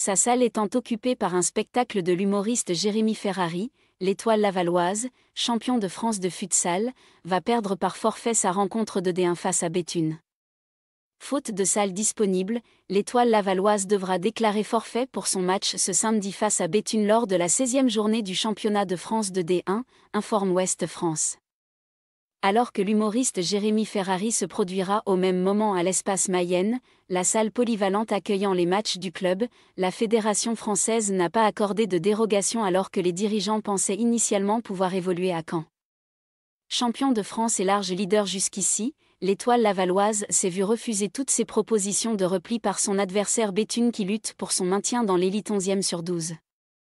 sa salle étant occupée par un spectacle de l'humoriste Jérémy Ferrari, l'étoile lavalloise, champion de France de futsal, va perdre par forfait sa rencontre de D1 face à Béthune. Faute de salle disponible, l'étoile lavalloise devra déclarer forfait pour son match ce samedi face à Béthune lors de la 16e journée du championnat de France de D1, informe Ouest France. Alors que l'humoriste Jérémy Ferrari se produira au même moment à l'Espace Mayenne, la salle polyvalente accueillant les matchs du club, la Fédération française n'a pas accordé de dérogation alors que les dirigeants pensaient initialement pouvoir évoluer à Caen. Champion de France et large leader jusqu'ici, l'étoile lavalloise s'est vue refuser toutes ses propositions de repli par son adversaire Béthune qui lutte pour son maintien dans l'élite 11e sur 12.